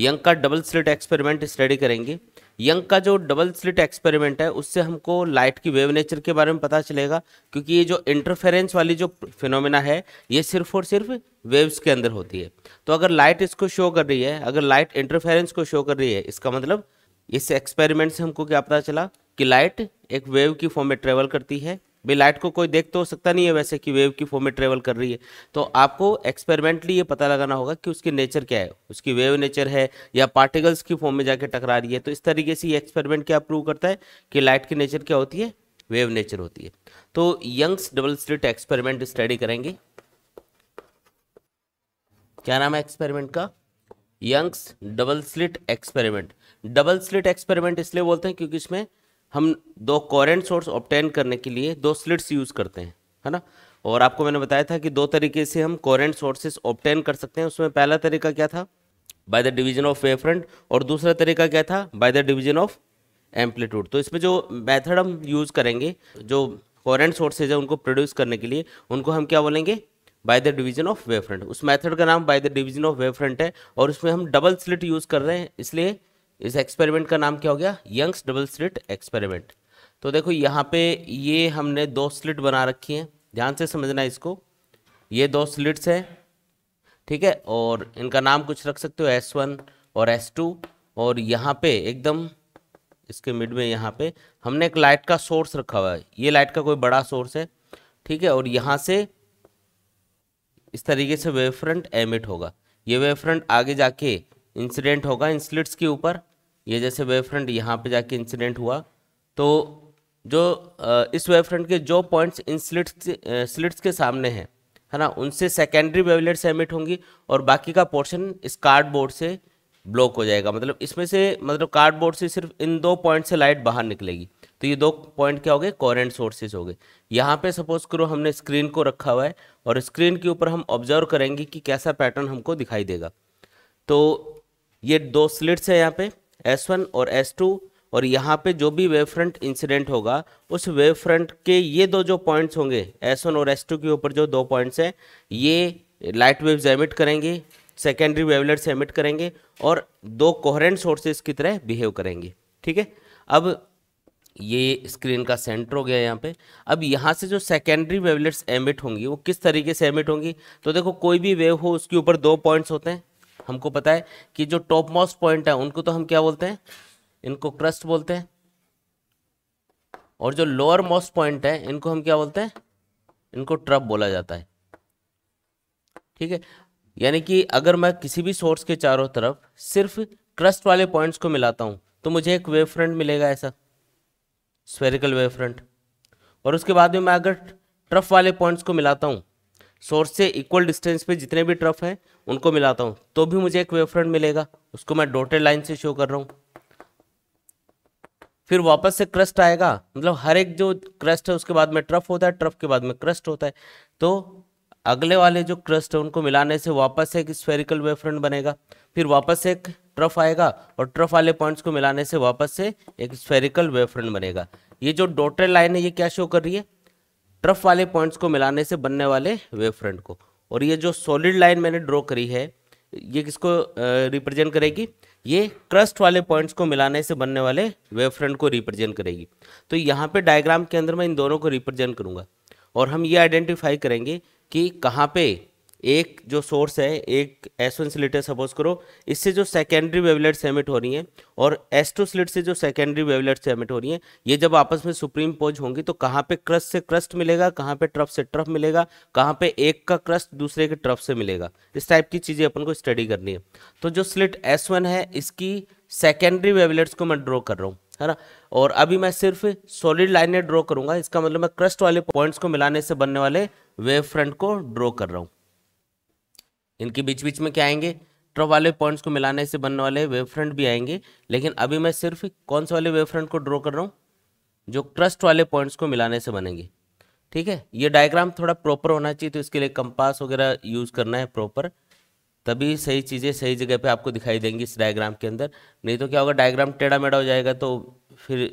young का double slit experiment study करेंगे Young का जो डबल स्लिट एक्सपेरिमेंट है उससे हमको लाइट की वेव नेचर के बारे में पता चलेगा क्योंकि ये जो इंटरफेरेंस वाली जो फिनोमिना है ये सिर्फ और सिर्फ वेव्स के अंदर होती है तो अगर लाइट इसको शो कर रही है अगर लाइट इंटरफेरेंस को शो कर रही है इसका मतलब इस एक्सपेरिमेंट से हमको क्या पता चला कि लाइट एक वेव की फॉर्म में ट्रेवल करती है भाई लाइट को कोई देख तो सकता नहीं है वैसे कि वेव की फॉर्म में ट्रेवल कर रही है तो आपको एक्सपेरिमेंटली ये पता लगाना होगा कि उसकी नेचर क्या है उसकी वेव नेचर है या पार्टिकल्स की फॉर्म में जाके टकरा रही है तो इस तरीके से ये एक्सपेरिमेंट क्या प्रूव करता है कि लाइट की नेचर क्या होती है वेव नेचर होती है तो Young's double slit experiment study करेंगे क्या नाम है एक्सपेरिमेंट का Young's double slit experiment double slit experiment इसलिए बोलते हैं क्योंकि इसमें हम दो कॉरेंट सोर्स ऑप्टेन करने के लिए दो स्लिट्स यूज़ करते हैं है ना और आपको मैंने बताया था कि दो तरीके से हम कॉरेंट सोर्सेज ऑप्टेन कर सकते हैं उसमें पहला तरीका क्या था by the division of wave front और दूसरा तरीका क्या था by the division of amplitude तो इसमें जो मैथड हम यूज़ करेंगे जो कॉरेंट सोर्सेज है उनको प्रोड्यूस करने के लिए उनको हम क्या बोलेंगे by the division of wave front उस मैथड का नाम by the division of wave front है और उसमें हम डबल स्लिट यूज़ कर रहे हैं इसलिए इस एक्सपेरिमेंट का नाम क्या हो गया यंग्स डबल स्लिट एक्सपेरिमेंट तो देखो यहाँ पे ये हमने दो स्लिट बना रखी हैं ध्यान से समझना इसको ये दो स्लिट्स हैं ठीक है और इनका नाम कुछ रख सकते हो एस वन और एस टू और यहाँ पे एकदम इसके मिड में यहाँ पे हमने एक लाइट का सोर्स रखा हुआ है ये लाइट का कोई बड़ा सोर्स है ठीक है और यहाँ से इस तरीके से वेव फ्रंट एमिट होगा ये वेव फ्रंट आगे जाके इंसिडेंट होगा इन स्लिट्स के ऊपर ये जैसे वेव फ्रंट यहाँ पर जाके इंसिडेंट हुआ तो जो इस वेव फ्रंट के जो पॉइंट्स इन स्लिट्स स्लिट्स के सामने हैं है ना उनसे सेकेंडरी वेवलेट्स एमिट होंगी और बाकी का पोर्शन इस कार्डबोर्ड से ब्लॉक हो जाएगा मतलब इसमें से मतलब कार्डबोर्ड से सिर्फ इन दो पॉइंट से लाइट बाहर निकलेगी तो ये दो पॉइंट क्या हो गए कॉरेंट सोर्सेज हो गए यहाँ पे सपोज करो हमने स्क्रीन को रखा हुआ है और स्क्रीन के ऊपर हम ऑब्जर्व करेंगे कि कैसा पैटर्न हमको दिखाई देगा तो ये दो स्लिट्स हैं यहाँ पे S1 और S2 और यहाँ पे जो भी वेव फ्रंट इंसिडेंट होगा उस वेव फ्रंट के ये दो जो पॉइंट्स होंगे S1 और S2 के ऊपर जो दो पॉइंट्स हैं ये लाइट वेव्स एमिट करेंगे सेकेंडरी वेवलेट्स एमिट करेंगे और दो कोहरेंट सोर्सेज की तरह बिहेव करेंगे ठीक है अब ये स्क्रीन का सेंटर हो गया यहाँ पे अब यहाँ से जो सेकेंडरी वेवलेट्स एमिट होंगी वो किस तरीके से एमिट होंगी तो देखो कोई भी वेव हो उसके ऊपर दो पॉइंट्स होते हैं हमको पता है कि जो टॉप मोस्ट पॉइंट है उनको तो हम क्या बोलते हैं इनको क्रस्ट बोलते हैं और जो लोअर मोस्ट पॉइंट है इनको हम क्या बोलते हैं इनको ट्रप बोला जाता है ठीक है यानी कि अगर मैं किसी भी सोर्स के चारों तरफ सिर्फ क्रस्ट वाले पॉइंट्स को मिलाता हूं तो मुझे एक वेव फ्रंट मिलेगा ऐसा स्फेरिकल वेव फ्रंट और उसके बाद में मैं अगर ट्रफ वाले पॉइंट्स को मिलाता हूं सोर्स से इक्वल डिस्टेंस पे जितने भी ट्रफ हैं उनको मिलाता हूँ तो भी मुझे एक वेव मिलेगा उसको मैं डोटेड लाइन से शो कर रहा हूँ फिर वापस से क्रस्ट आएगा मतलब हर एक जो क्रस्ट है उसके बाद में ट्रफ होता है ट्रफ के बाद में क्रस्ट होता है तो अगले वाले जो क्रस्ट है उनको मिलाने से वापस से एक स्फेरिकल वेव फ्रंट बनेगा फिर वापस से एक ट्रफ आएगा और ट्रफ वाले पॉइंट्स को मिलाने से वापस से एक स्फेरिकल वेव फ्रंट बनेगा ये जो डोटेड लाइन है ये क्या शो कर रही है ट्रफ वाले पॉइंट्स को मिलाने से बनने वाले वेव फ्रंट को और ये जो सॉलिड लाइन मैंने ड्रॉ करी है ये किसको रिप्रेजेंट करेगी ये क्रस्ट वाले पॉइंट्स को मिलाने से बनने वाले वेव फ्रंट को रिप्रेजेंट करेगी तो यहाँ पे डायग्राम के अंदर मैं इन दोनों को रिप्रेजेंट करूँगा और हम ये आइडेंटिफाई करेंगे कि कहाँ पे एक जो सोर्स है एक एस वन स्लिट है सपोज करो इससे जो सेकेंडरी वेवलेट्स एमिट हो रही हैं और एस टू स्लिट से जो सेकेंडरी वेवलेट्स एमिट हो रही हैं ये जब आपस में सुप्रीम पोज होंगी तो कहाँ पे क्रस्ट से क्रस्ट मिलेगा कहाँ पे ट्रफ से ट्रफ मिलेगा कहाँ पे एक का क्रस्ट दूसरे के ट्रफ से मिलेगा इस टाइप की चीज़ें अपन को स्टडी करनी है तो जो स्लिट एस वन है इसकी सेकेंडरी वेवलेट्स को मैं ड्रॉ कर रहा हूँ है ना और अभी मैं सिर्फ सॉलिड लाइनें ड्रॉ करूंगा इसका मतलब मैं क्रस्ट वाले पॉइंट्स को मिलाने से बनने वाले वेव फ्रंट को ड्रॉ कर रहा हूँ इनके बीच बीच में क्या आएंगे ट्रो वाले पॉइंट्स को मिलाने से बनने वाले वेव फ्रंट भी आएंगे लेकिन अभी मैं सिर्फ कौन से वाले वेव फ्रंट को ड्रॉ कर रहा हूँ जो क्रस्ट वाले पॉइंट्स को मिलाने से बनेंगे ठीक है ये डायग्राम थोड़ा प्रॉपर होना चाहिए तो इसके लिए कंपास वगैरह यूज़ करना है प्रॉपर तभी सही चीज़ें सही जगह पे आपको दिखाई देंगी इस डायग्राम के अंदर नहीं तो क्या होगा डायग्राम टेढ़ा मेढ़ा हो जाएगा तो फिर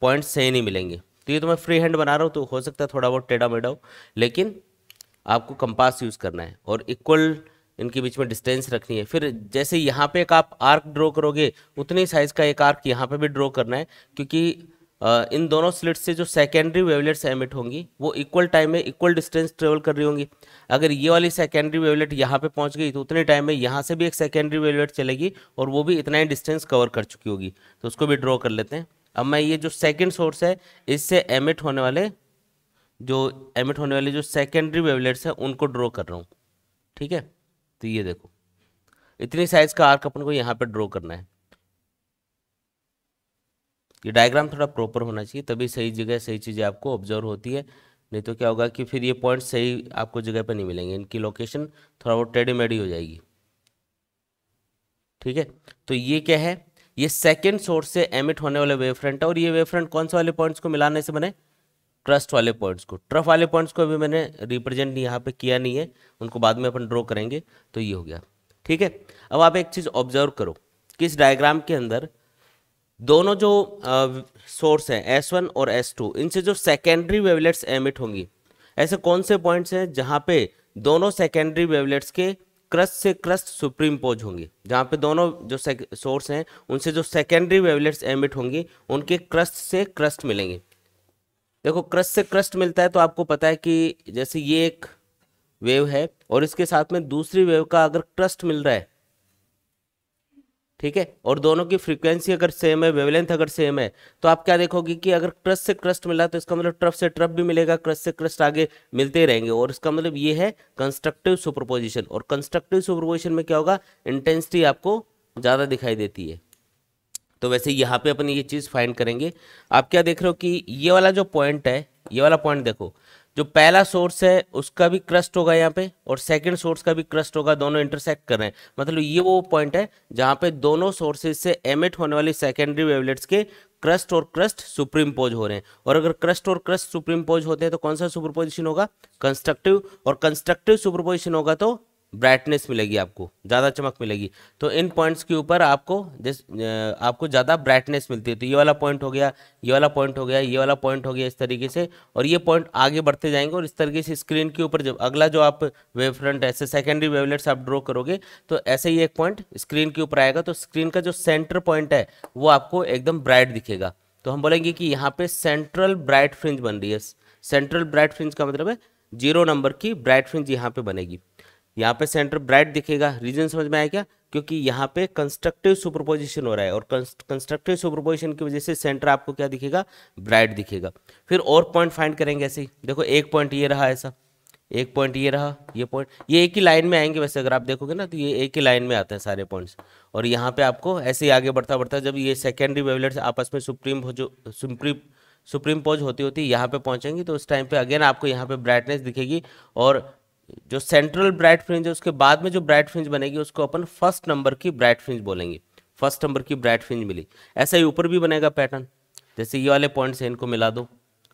पॉइंट्स सही नहीं मिलेंगे तो ये तो मैं फ्री हैंड बना रहा हूँ तो हो सकता है थोड़ा बहुत टेढ़ा मेढ़ा हो लेकिन आपको कंपास यूज़ करना है और इक्वल इनके बीच में डिस्टेंस रखनी है फिर जैसे यहाँ पे एक आप आर्क ड्रॉ करोगे उतनी साइज का एक आर्क यहाँ पे भी ड्रॉ करना है क्योंकि इन दोनों स्लिट से जो सेकेंडरी वेवलेट्स एमिट होंगी वो इक्वल टाइम में इक्वल डिस्टेंस ट्रेवल कर रही होंगी अगर ये वाली सेकेंडरी वेवलेट यहाँ पे पहुँच गई तो उतने टाइम में यहाँ से भी एक सेकेंडरी वेवलेट चलेगी और वो भी इतना ही डिस्टेंस कवर कर चुकी होगी तो उसको भी ड्रॉ कर लेते हैं अब मैं ये जो सेकेंड सोर्स है इससे एमिट होने वाले जो एमिट होने वाले जो सेकेंडरी वेवलेट्स हैं उनको ड्रॉ कर रहा हूँ ठीक है तो ये देखो इतने साइज का आर्क अपन को यहाँ पर ड्रॉ करना है ये डायग्राम थोड़ा प्रॉपर होना चाहिए तभी सही जगह सही चीज़ें आपको ऑब्जर्व होती है नहीं तो क्या होगा कि फिर ये पॉइंट सही आपको जगह पर नहीं मिलेंगे इनकी लोकेशन थोड़ा बहुत टेढ़ी मेढ़ी हो जाएगी ठीक है तो ये क्या है ये सेकेंड सोर्स से एमिट होने वाले वेव फ्रंट है और ये वेव फ्रंट कौन से वाले पॉइंट्स को मिलाने से बने ट्रस्ट वाले पॉइंट्स को ट्रफ वाले पॉइंट्स को अभी मैंने रिप्रेजेंट यहाँ पे किया नहीं है उनको बाद में अपन ड्रॉ करेंगे तो ये हो गया ठीक है अब आप एक चीज़ ऑब्जर्व करो कि इस डायग्राम के अंदर दोनों जो सोर्स हैं एस वन और एस टू इनसे जो सेकेंडरी वेवलेट्स एमिट होंगी ऐसे कौन से पॉइंट्स हैं जहाँ पे दोनों सेकेंडरी वेवलेट्स के क्रस्ट से क्रस्ट सुप्रीम पोज होंगी जहाँ पे दोनों जो सोर्स हैं उनसे जो सेकेंडरी वेवलेट्स एमिट होंगी उनके क्रस्ट से क्रस्ट मिलेंगे देखो क्रस्ट से क्रस्ट मिलता है तो आपको पता है कि जैसे ये एक वेव है और इसके साथ में दूसरी वेव का अगर क्रस्ट मिल रहा है ठीक है और दोनों की फ्रीक्वेंसी अगर सेम है वेवलेंथ अगर सेम है तो आप क्या देखोगे कि अगर क्रस्ट से क्रस्ट मिला तो इसका मतलब ट्रफ से ट्रफ भी मिलेगा क्रस्ट से क्रस्ट आगे मिलते ही रहेंगे और इसका मतलब ये है कंस्ट्रक्टिव सुपरपोजिशन और कंस्ट्रक्टिव सुपरपोजिशन में क्या होगा इंटेंसिटी आपको ज़्यादा दिखाई देती है तो वैसे यहाँ पे अपन ये चीज़ फाइंड करेंगे आप क्या देख रहे हो कि ये वाला जो पॉइंट है ये वाला पॉइंट देखो जो पहला सोर्स है उसका भी क्रस्ट होगा यहाँ पे और सेकंड सोर्स का भी क्रस्ट होगा दोनों इंटरसेक्ट कर रहे हैं मतलब ये वो पॉइंट है जहाँ पे दोनों सोर्सेज से एमिट होने वाली सेकेंडरी वेवलेट्स के क्रस्ट और क्रस्ट सुप्रीम पोज हो रहे हैं और अगर क्रस्ट और क्रस्ट सुप्रीम पोज होते हैं तो कौन सा सुपरपोजिशन होगा कंस्ट्रक्टिव और कंस्ट्रक्टिव सुपरपोजिशन होगा तो ब्राइटनेस मिलेगी आपको ज़्यादा चमक मिलेगी तो इन पॉइंट्स के ऊपर आपको जिस आपको ज़्यादा ब्राइटनेस मिलती है तो ये वाला पॉइंट हो गया ये वाला पॉइंट हो गया ये वाला पॉइंट हो गया इस तरीके से और ये पॉइंट आगे बढ़ते जाएंगे और इस तरीके से स्क्रीन के ऊपर जब अगला जो आप वेव फ्रंट ऐसे सेकेंडरी वेवलेट्स आप ड्रॉ करोगे तो ऐसे ही एक पॉइंट स्क्रीन के ऊपर आएगा तो स्क्रीन का जो सेंटर पॉइंट है वो आपको एकदम ब्राइट दिखेगा तो हम बोलेंगे कि यहाँ पर सेंट्रल ब्राइट फ्रिंज बन रही है सेंट्रल ब्राइट फ्रिंज का मतलब है जीरो नंबर की ब्राइट फ्रिंज यहाँ पर बनेगी यहाँ पे सेंटर ब्राइट दिखेगा रीजन समझ में आया क्या क्योंकि यहाँ पे कंस्ट्रक्टिव सुपरपोजिशन हो रहा है और कंस्ट्रक्टिव सुपरपोजिशन की वजह से सेंटर आपको क्या दिखेगा ब्राइट दिखेगा फिर और पॉइंट फाइंड करेंगे ऐसे ही देखो एक पॉइंट ये रहा ऐसा एक पॉइंट ये रहा ये पॉइंट ये एक ही लाइन में आएंगे वैसे अगर आप देखोगे ना तो ये एक ही लाइन में आते हैं सारे पॉइंट्स और यहाँ पे आपको ऐसे ही आगे बढ़ता बढ़ता जब ये सेकेंडरी वेवलेट्स आपस में सुप्रीम हो जो सुप्रीम सुप्रीम पोज होती होती यहाँ पे पहुँचेंगी तो उस टाइम पे अगेन आपको यहाँ पे ब्राइटनेस दिखेगी और जो सेंट्रल ब्राइट फ्रिंज है उसके बाद में जो ब्राइट फ्रिंज बनेगी उसको अपन फर्स्ट नंबर की ब्राइट फ्रिंज बोलेंगे फर्स्ट नंबर की ब्राइट फ्रिंज मिली ऐसा ही ऊपर भी बनेगा पैटर्न जैसे ये वाले पॉइंट्स हैं इनको मिला दो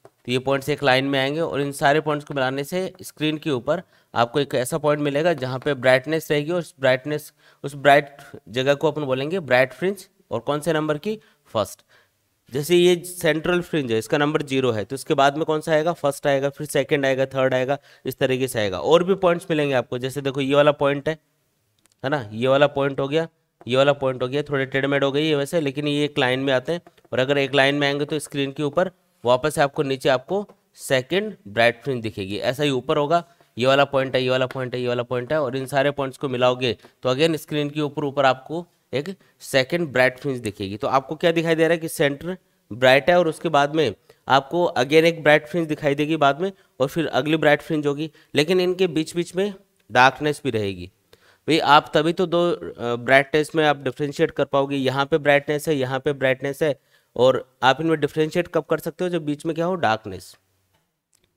तो ये पॉइंट्स एक लाइन में आएंगे और इन सारे पॉइंट्स को मिलाने से स्क्रीन के ऊपर आपको एक ऐसा पॉइंट मिलेगा जहाँ पे ब्राइटनेस रहेगी और उस ब्राइटनेस उस ब्राइट जगह को अपन बोलेंगे ब्राइट फ्रिंज और कौन से नंबर की फर्स्ट जैसे ये सेंट्रल फ्रिंज है इसका नंबर जीरो है तो इसके बाद में कौन सा आएगा फर्स्ट आएगा फिर सेकंड आएगा थर्ड आएगा इस तरीके से आएगा और भी पॉइंट्स मिलेंगे आपको जैसे देखो ये वाला पॉइंट है है ना ये वाला पॉइंट हो गया ये वाला पॉइंट हो गया थोड़े टेडमेड हो गई है वैसे लेकिन ये एक लाइन में आते हैं और अगर एक लाइन में आएंगे तो स्क्रीन के ऊपर वापस आपको नीचे आपको सेकेंड ब्राइट फ्रिंज दिखेगी ऐसा ही ऊपर होगा ये वाला पॉइंट है ये वाला पॉइंट है ये वाला पॉइंट है और इन सारे पॉइंट्स को मिलाओगे तो अगेन स्क्रीन के ऊपर ऊपर आपको एक सेकेंड ब्राइट फ्रिंज दिखेगी तो आपको क्या दिखाई दे रहा है कि सेंटर ब्राइट है और उसके बाद में आपको अगेन एक ब्राइट फ्रिंज दिखाई देगी बाद में और फिर अगली ब्राइट फ्रिंज होगी लेकिन इनके बीच बीच में डार्कनेस भी रहेगी भाई आप तभी तो दो ब्राइटनेस में आप डिफ्रेंशिएट कर पाओगे यहाँ पे ब्राइटनेस है यहाँ पे ब्राइटनेस है और आप इनमें डिफ्रेंशिएट कब कर सकते हो जब बीच में क्या हो डार्कनेस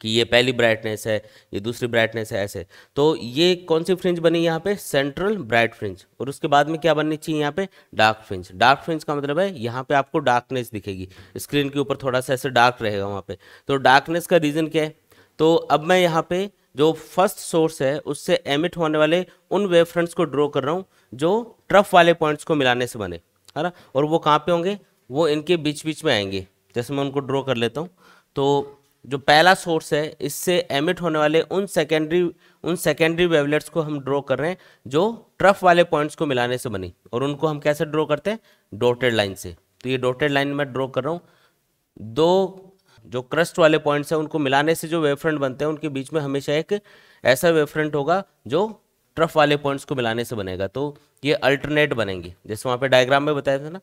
कि ये पहली ब्राइटनेस है ये दूसरी ब्राइटनेस है ऐसे तो ये कौन सी फ्रिंज बनी यहाँ पे सेंट्रल ब्राइट फ्रिंज और उसके बाद में क्या बननी चाहिए यहाँ पे डार्क फ्रिंज डार्क फ्रिंज का मतलब है यहाँ पे आपको डार्कनेस दिखेगी स्क्रीन के ऊपर थोड़ा सा ऐसे डार्क रहेगा वहाँ पे तो डार्कनेस का रीज़न क्या है तो अब मैं यहाँ पे जो फर्स्ट सोर्स है उससे एमिट होने वाले उन वेव फ्रंट्स को ड्रॉ कर रहा हूँ जो ट्रफ वाले पॉइंट्स को मिलाने से बने है ना और वो कहाँ पे होंगे वो इनके बीच बीच में आएंगे जैसे मैं उनको ड्रॉ कर लेता हूँ तो जो पहला सोर्स है इससे एमिट होने वाले उन सेकेंडरी उन सेकेंडरी वेवलेट्स को हम ड्रॉ कर रहे हैं जो ट्रफ वाले पॉइंट्स को मिलाने से बनी और उनको हम कैसे ड्रॉ करते हैं डोटेड लाइन से तो ये डोटेड लाइन में ड्रॉ कर रहा हूँ दो जो क्रस्ट वाले पॉइंट्स हैं उनको मिलाने से जो वेवफ्रंट बनते हैं उनके बीच में हमेशा एक ऐसा वेवफ्रंट होगा जो ट्रफ वाले पॉइंट्स को मिलाने से बनेगा तो ये अल्टरनेट बनेंगे जैसे वहाँ पर डायग्राम में बताया था ना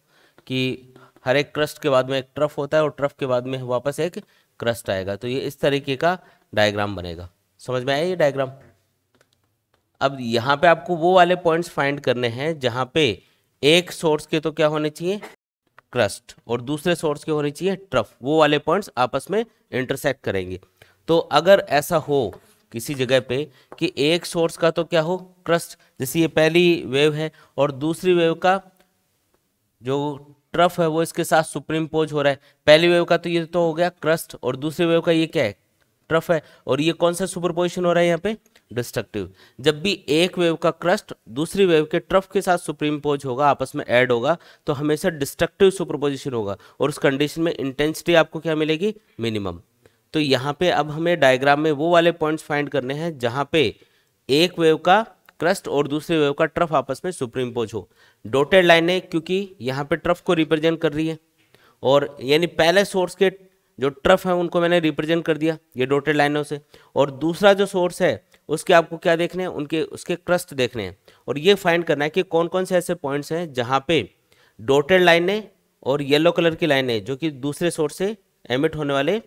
कि हर एक क्रस्ट के बाद में एक ट्रफ होता है और ट्रफ के बाद में वापस एक क्रस्ट आएगा तो ये इस तरीके का डायग्राम बनेगा समझ में आया ये डायग्राम अब यहाँ पे आपको वो वाले पॉइंट्स फाइंड करने हैं जहाँ पे एक सोर्स के तो क्या होने चाहिए क्रस्ट और दूसरे सोर्स के होने चाहिए ट्रफ वो वाले पॉइंट्स आपस में इंटरसेक्ट करेंगे तो अगर ऐसा हो किसी जगह पे कि एक सोर्स का तो क्या हो क्रस्ट जैसे ये पहली वेव है और दूसरी वेव का जो ट्रफ है वो इसके साथ सुप्रीम पोज हो रहा है पहली वेव का तो ये तो हो गया क्रस्ट और दूसरी वेव का ये क्या है ट्रफ है और ये कौन सा सुपर हो रहा है यहाँ पे डिस्ट्रक्टिव जब भी एक वेव का क्रस्ट दूसरी वेव के ट्रफ के साथ सुप्रीम पोज होगा आपस में ऐड होगा तो हमेशा डिस्ट्रक्टिव सुपरपोजिशन होगा और उस कंडीशन में इंटेंसिटी आपको क्या मिलेगी मिनिमम तो यहाँ पे अब हमें डायग्राम में वो वाले पॉइंट्स फाइंड करने हैं जहाँ पे एक वेव का क्रस्ट और दूसरे वेव का ट्रफ आपस में सुप्रीम पोज हो डोटेड लाइनें क्योंकि यहाँ पे ट्रफ को रिप्रेजेंट कर रही है और यानी पहले सोर्स के जो ट्रफ है उनको मैंने रिप्रेजेंट कर दिया ये डोटेड लाइनों से और दूसरा जो सोर्स है उसके आपको क्या देखने हैं उनके उसके क्रस्ट देखने हैं और ये फाइंड करना है कि कौन कौन से ऐसे पॉइंट्स हैं जहाँ पे डोटेड लाइनें और येलो कलर की लाइनें जो कि दूसरे सोर्स से एमिट होने वाले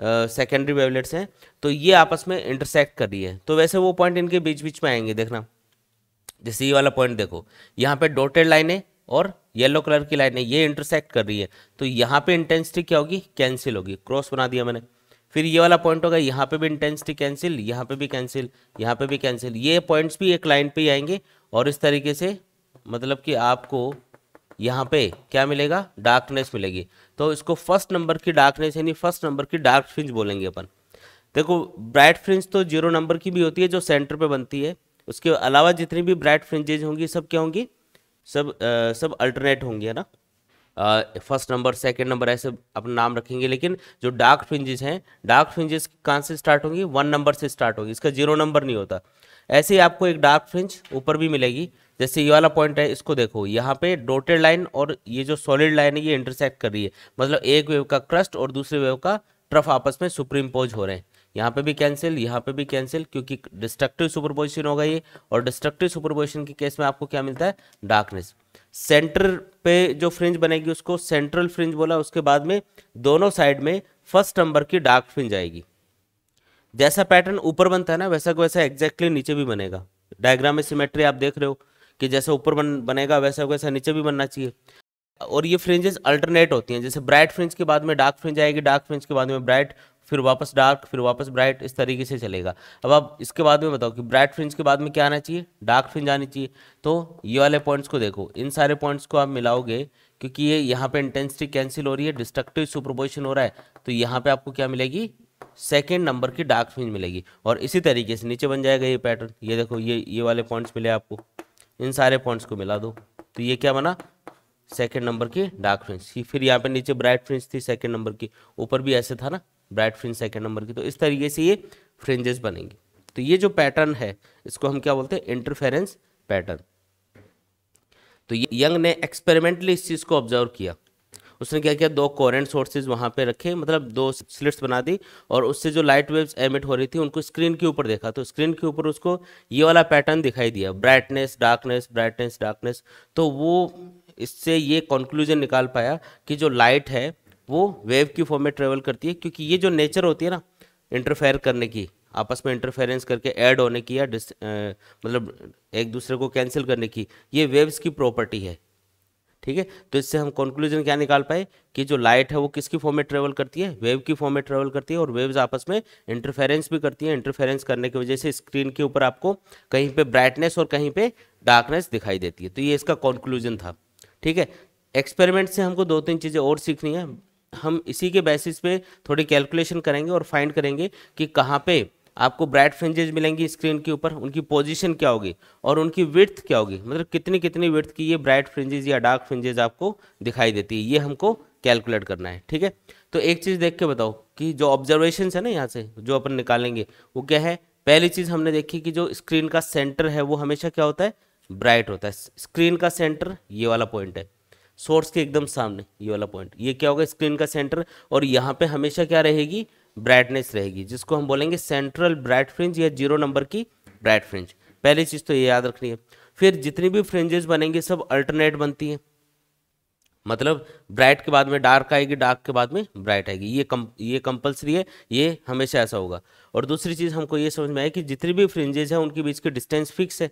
सेकेंडरी वेवलेट्स हैं तो ये आपस में इंटरसेक्ट कर रही है तो वैसे वो पॉइंट इनके बीच बीच में आएंगे देखना जैसे ये वाला पॉइंट देखो यहाँ पे डॉटेड लाइनें और येलो कलर की लाइनें ये इंटरसेक्ट कर रही है तो यहाँ पे इंटेंसिटी क्या होगी कैंसिल होगी क्रॉस बना दिया मैंने फिर ये वाला पॉइंट होगा यहाँ पे भी इंटेंसिटी कैंसिल यहाँ पे भी कैंसिल यहाँ पे भी कैंसिल ये पॉइंट्स भी एक लाइन पे ही आएंगे और इस तरीके से मतलब कि आपको यहाँ पे क्या मिलेगा डार्कनेस मिलेगी तो इसको फर्स्ट नंबर की डार्कनेस यानी फर्स्ट नंबर की डार्क फ्रिंज बोलेंगे अपन देखो ब्राइट फ्रिंज तो जीरो नंबर की भी होती है जो सेंटर पे बनती है उसके अलावा जितनी भी ब्राइट फ्रिंजेज होंगी सब क्या होंगी सब आ, सब अल्टरनेट होंगी है ना फर्स्ट नंबर सेकंड नंबर ऐसे अपना नाम रखेंगे लेकिन जो डार्क फ्रिंजेस हैं डार्क फ्रिंजेस कहाँ से स्टार्ट होंगी वन नंबर से स्टार्ट होगी इसका जीरो नंबर नहीं होता ऐसे ही आपको एक डार्क फ्रिंज ऊपर भी मिलेगी जैसे ये वाला पॉइंट है इसको देखो यहाँ पे डोटेड लाइन और ये जो सॉलिड लाइन है ये इंटरसेक्ट कर रही है मतलब एक वेव का क्रस्ट और दूसरे वेव का ट्रफ आपस में सुप्रीम पोज हो रहे हैं यहाँ पे भी कैंसिल यहाँ पे भी कैंसिल क्योंकि डिस्ट्रक्टिव सुपरपोजिशन होगा ये और डिस्ट्रक्टिव सुपरपोजिशन के केस में आपको क्या मिलता है डार्कनेस सेंटर पे जो फ्रिंज बनेगी उसको सेंट्रल फ्रिंज बोला उसके बाद में दोनों साइड में फर्स्ट नंबर की डार्क फ्रिंज आएगी जैसा पैटर्न ऊपर बनता है ना वैसा वैसा एग्जैक्टली नीचे भी बनेगा डायग्राम में सिमेट्री आप देख रहे हो कि जैसा ऊपर बन बनेगा वैसा वैसा नीचे भी बनना चाहिए और ये फ्रिंजेस अल्टरनेट होती हैं जैसे ब्राइट फ्रिंज के बाद में डार्क फ्रिंज आएगी डार्क फ्रिंज के बाद में ब्राइट फिर वापस डार्क फिर वापस ब्राइट इस तरीके से चलेगा अब आप इसके बाद में बताओ कि ब्राइट फ्रिंज के बाद में क्या आना चाहिए डार्क फ्रिंज आनी चाहिए तो ये वाले पॉइंट्स को देखो इन सारे पॉइंट्स को आप मिलाओगे क्योंकि ये यहाँ पे इंटेंसिटी कैंसिल हो रही है डिस्ट्रक्टिव सुपरपोजिशन हो रहा है तो यहाँ पे आपको क्या मिलेगी सेकेंड नंबर की डार्क फ्रिंज मिलेगी और इसी तरीके से नीचे बन जाएगा ये पैटर्न ये देखो ये ये वाले पॉइंट्स मिले आपको इन सारे पॉइंट्स को मिला दो तो ये क्या बना सेकेंड नंबर की डार्क फ्रिंज फिर यहाँ पे नीचे ब्राइट फ्रिंज थी सेकेंड नंबर की ऊपर भी ऐसे था ना ब्राइट फ्रिंज सेकेंड नंबर की तो इस तरीके से ये फ्रिंजेस बनेंगी तो ये जो पैटर्न है इसको हम क्या बोलते हैं इंटरफेरेंस पैटर्न तो यंग ने एक्सपेरिमेंटली इस चीज़ को ऑब्जर्व किया उसने क्या किया दो कोरेंट सोर्सेज वहाँ पे रखे मतलब दो स्लिट्स बना दी और उससे जो लाइट वेव्स एमिट हो रही थी उनको स्क्रीन के ऊपर देखा तो स्क्रीन के ऊपर उसको ये वाला पैटर्न दिखाई दिया ब्राइटनेस डार्कनेस ब्राइटनेस डार्कनेस तो वो इससे ये कंक्लूजन निकाल पाया कि जो लाइट है वो वेव की फॉर्म में ट्रेवल करती है क्योंकि ये जो नेचर होती है ना इंटरफेयर करने की आपस में इंटरफेरेंस करके ऐड होने की या डिस मतलब एक दूसरे को कैंसिल करने की ये वेव्स की प्रॉपर्टी है ठीक है तो इससे हम कंक्लूजन क्या निकाल पाए कि जो लाइट है वो किसकी फॉर्म में ट्रेवल करती है वेव की फॉर्म में ट्रेवल करती है और वेव्स आपस में इंटरफेरेंस भी करती है इंटरफेरेंस करने की वजह से स्क्रीन के ऊपर आपको कहीं पर ब्राइटनेस और कहीं पर डार्कनेस दिखाई देती है तो ये इसका कॉन्क्लूजन था ठीक है एक्सपेरिमेंट से हमको दो तीन चीज़ें और सीखनी है हम इसी के बेसिस पे थोड़ी कैलकुलेशन करेंगे और फाइंड करेंगे कि कहाँ पे आपको ब्राइट फ्रिंजेज मिलेंगी स्क्रीन के ऊपर उनकी पोजीशन क्या होगी और उनकी विर्थ क्या होगी मतलब कितनी कितनी विर्थ की ये ब्राइट फ्रिंजेज या डार्क फ्रिंजेज आपको दिखाई देती है ये हमको कैलकुलेट करना है ठीक है तो एक चीज़ देख के बताओ कि जो ऑब्जर्वेशन है ना यहाँ से जो अपन निकालेंगे वो क्या है पहली चीज़ हमने देखी कि जो स्क्रीन का सेंटर है वो हमेशा क्या होता है ब्राइट होता है स्क्रीन का सेंटर ये वाला पॉइंट है सोर्स के एकदम सामने ये वाला पॉइंट ये क्या होगा स्क्रीन का सेंटर और यहाँ पे हमेशा क्या रहेगी ब्राइटनेस रहेगी जिसको हम बोलेंगे सेंट्रल ब्राइट फ्रिंज या जीरो नंबर की ब्राइट फ्रिंज पहली चीज़ तो ये याद रखनी है फिर जितनी भी फ्रिंजेस बनेंगे सब अल्टरनेट बनती हैं मतलब ब्राइट के बाद में डार्क आएगी डार्क के बाद में ब्राइट आएगी ये कम ये कंपल्सरी है ये हमेशा ऐसा होगा और दूसरी चीज़ हमको ये समझ में आए कि जितनी भी फ्रिंजेज हैं उनके बीच की डिस्टेंस फिक्स है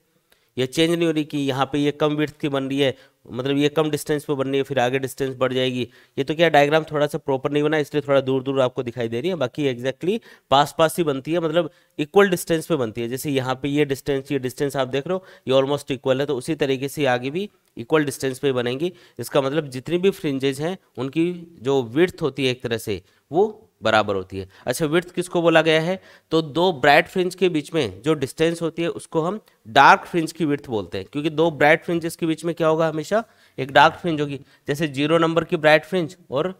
ये चेंज नहीं हो रही कि यहाँ पे ये कम विर्थ की बन रही है मतलब ये कम डिस्टेंस पे बननी है फिर आगे डिस्टेंस बढ़ जाएगी ये तो क्या डायग्राम थोड़ा सा प्रॉपर नहीं बना इसलिए थोड़ा दूर दूर आपको दिखाई दे रही है बाकी एग्जैक्टली पास पास ही बनती है मतलब इक्वल डिस्टेंस पे बनती है जैसे यहाँ पे ये डिस्टेंस ये डिस्टेंस आप देख रहे हो ये ऑलमोस्ट इक्वल है तो उसी तरीके से आगे भी इक्वल डिस्टेंस पर बनेंगी इसका मतलब जितनी भी फ्रिंजेज हैं उनकी जो विर्थ होती है एक तरह से वो बराबर होती है अच्छा विर्थ किसको बोला गया है तो दो ब्राइट फ्रिंज के बीच में जो डिस्टेंस होती है उसको हम डार्क फ्रिंज की विर्थ बोलते हैं क्योंकि दो ब्राइट फ्रिंजेस के बीच में क्या होगा हमेशा एक डार्क फ्रिंज होगी जैसे जीरो नंबर की ब्राइट फ्रिंज और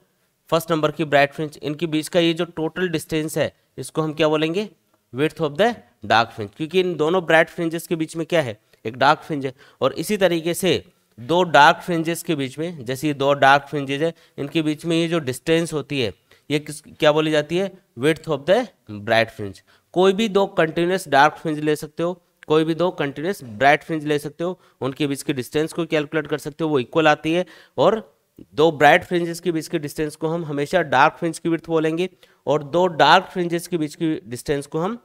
फर्स्ट नंबर की ब्राइट फ्रिंज इनके बीच का ये जो टोटल डिस्टेंस है इसको हम क्या बोलेंगे width of the dark fringe क्योंकि इन दोनों ब्राइट फ्रिंजेस के बीच में क्या है एक डार्क फ्रिंज है और इसी तरीके से दो डार्क फ्रिंजेस के बीच में जैसे ये दो डार्क फ्रिंजेज है इनके बीच में ये जो डिस्टेंस होती है ये किस क्या बोली जाती है width of the bright fringe कोई भी दो कंटिन्यूस डार्क फ्रिंज ले सकते हो कोई भी दो कंटिन्यूस ब्राइट फ्रिंज ले सकते हो उनके बीच की डिस्टेंस को कैलकुलेट कर सकते हो वो इक्वल आती है और दो ब्राइट फ्रिंजेस के बीच की डिस्टेंस को हम हमेशा डार्क फ्रिंज की विर्थ बोलेंगे और दो डार्क फ्रिंजेस के बीच की डिस्टेंस को हम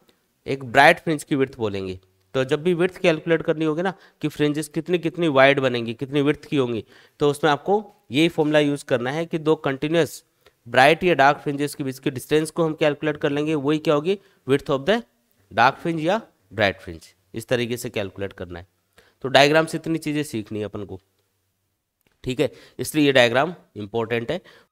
एक ब्राइट फ्रिंज की विर्थ बोलेंगे तो जब भी विर्थ कैलकुलेट करनी होगी ना कि फ्रिंजेस कितनी कितनी वाइड बनेंगी कितनी विर्थ की होंगी तो उसमें आपको यही फॉर्मूला यूज़ करना है कि दो कंटिन्यूस ब्राइट या डार्क फ्रिंजेस के बीच के डिस्टेंस को हम कैलकुलेट कर लेंगे वही क्या होगी width of the dark fringe या ब्राइट फ्रिंज इस तरीके से कैलकुलेट करना है तो डायग्राम से इतनी चीज़ें सीखनी है अपन को ठीक है इसलिए ये डायग्राम इंपॉर्टेंट है